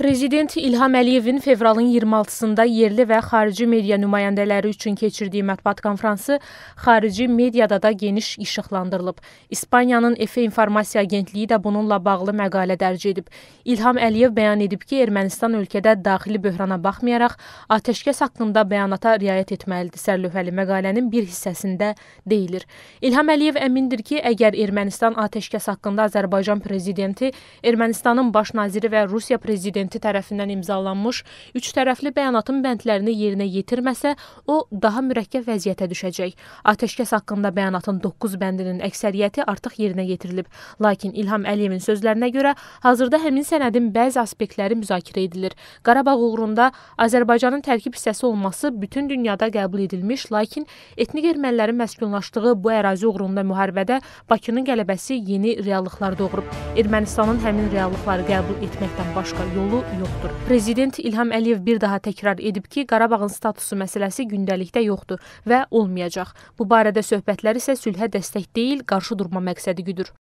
Prezident İlham Əliyevin fevralın 26-sında yerli və xarici media nümayəndələri üçün keçirdiyi mətbuat konfransı xarici mediada da geniş işıqlandırılıb. İspaniyanın EFE informasiya agentliyi də bununla bağlı məqalə dərc edib. İlham Əliyev bəyan edib ki, Ermənistan ölkədə daxili böhrana baxmayaraq atəşkəs haqqında bəyanata riayət etməlidir. Sərlövhəli məqalənin bir hissəsində deyilir. İlham Əliyev əmindir ki, əgər Ermənistan atəşkəs haqqında Azərbaycan prezidenti, Ermənistanın baş naziri və Rusiya prezidenti BMT tərəfindən imzalanmış üç tərəfli bəyanatın bəndlərini yerinə yetirməsə, o daha mürəkkəb vəziyyətə düşəcək. Atəşkəs haqqında bəyanatın 9 bəndinin əksəriyyəti artıq yerinə yetirilib. Lakin İlham Əliyevin sözlərinə görə hazırda həmin sənədin bəzi aspektləri müzakirə edilir. Qarabağ uğrunda Azərbaycanın tərkib hissəsi olması bütün dünyada qəbul edilmiş, lakin etnik ermənilərin məskunlaşdığı bu ərazi uğrunda müharibədə Bakının qələbəsi yeni reallıqlar doğurub. Ermənistanın həmin reallıqları qəbul etməkdən başqa yolu yolu yoxdur. Prezident İlham Əliyev bir daha təkrar edib ki, Qarabağın statusu məsələsi gündəlikdə yoxdur və olmayacaq. Bu barədə söhbətləri isə sülhə dəstək deyil, qarşı durma məqsədi güdür.